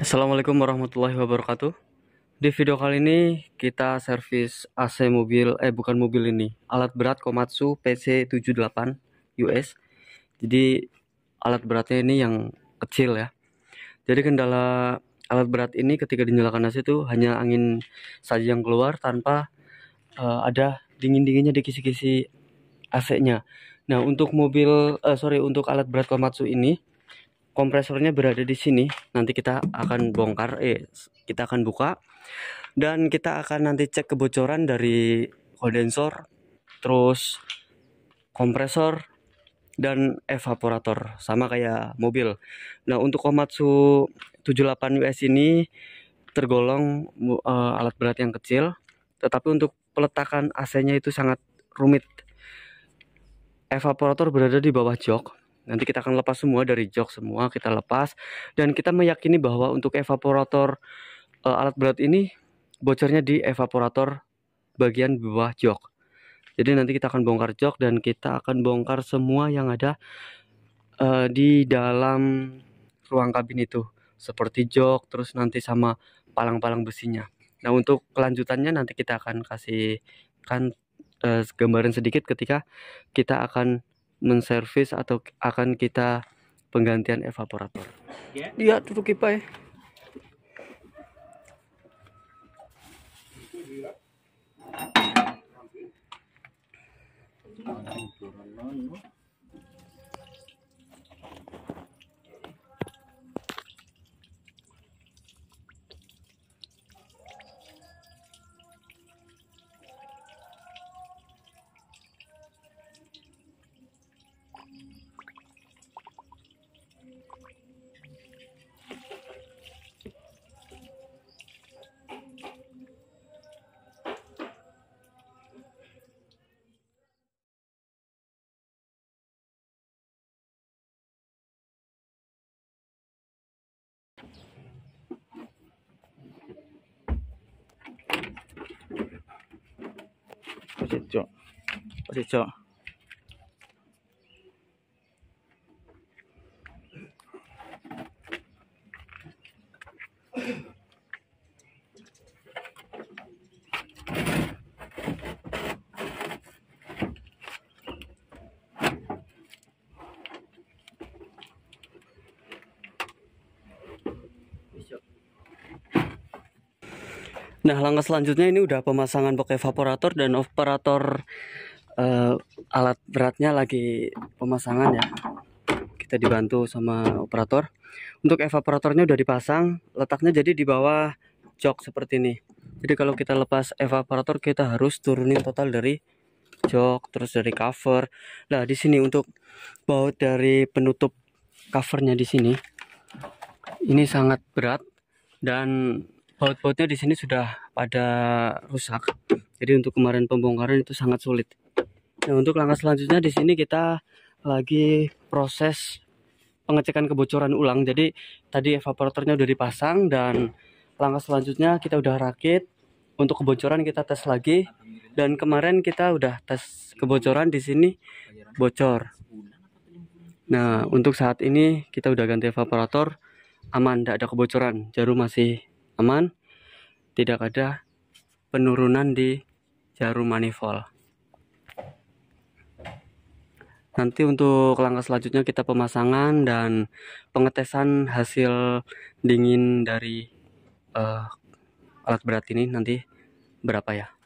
Assalamualaikum warahmatullahi wabarakatuh Di video kali ini kita servis AC mobil, eh bukan mobil ini Alat berat Komatsu PC78 US Jadi alat beratnya ini yang kecil ya Jadi kendala alat berat ini ketika dinyalakan AC itu hanya angin saja yang keluar tanpa uh, ada dingin-dinginnya di kisi-kisi AC-nya Nah untuk mobil, uh, sorry untuk alat berat Komatsu ini kompresornya berada di sini. Nanti kita akan bongkar, eh, kita akan buka dan kita akan nanti cek kebocoran dari kondensor, terus kompresor dan evaporator sama kayak mobil. Nah, untuk Komatsu 78 US ini tergolong uh, alat berat yang kecil, tetapi untuk peletakan AC-nya itu sangat rumit. Evaporator berada di bawah jok Nanti kita akan lepas semua dari jok semua, kita lepas dan kita meyakini bahwa untuk evaporator uh, alat berat ini bocornya di evaporator bagian bawah jok. Jadi nanti kita akan bongkar jok dan kita akan bongkar semua yang ada uh, di dalam ruang kabin itu, seperti jok, terus nanti sama palang-palang besinya. Nah untuk kelanjutannya nanti kita akan kasihkan uh, eh, gambaran sedikit ketika kita akan menservis atau akan kita penggantian evaporator. Ya, iya, duduk kipai. Ya. おせちょ。おちょ。Nah, langkah selanjutnya ini udah pemasangan box evaporator dan operator uh, alat beratnya lagi pemasangan ya. Kita dibantu sama operator. Untuk evaporatornya udah dipasang, letaknya jadi di bawah jok seperti ini. Jadi kalau kita lepas evaporator kita harus turunin total dari jok, terus dari cover. Nah, di sini untuk baut dari penutup covernya di sini. Ini sangat berat dan baut-bautnya di sini sudah pada rusak. Jadi untuk kemarin pembongkaran itu sangat sulit. Nah, untuk langkah selanjutnya di sini kita lagi proses pengecekan kebocoran ulang. Jadi tadi evaporatornya udah dipasang dan langkah selanjutnya kita udah rakit. Untuk kebocoran kita tes lagi dan kemarin kita udah tes kebocoran di sini bocor. Nah, untuk saat ini kita udah ganti evaporator aman, tidak ada kebocoran. Jarum masih aman tidak ada penurunan di jarum manifold nanti untuk langkah selanjutnya kita pemasangan dan pengetesan hasil dingin dari uh, alat berat ini nanti berapa ya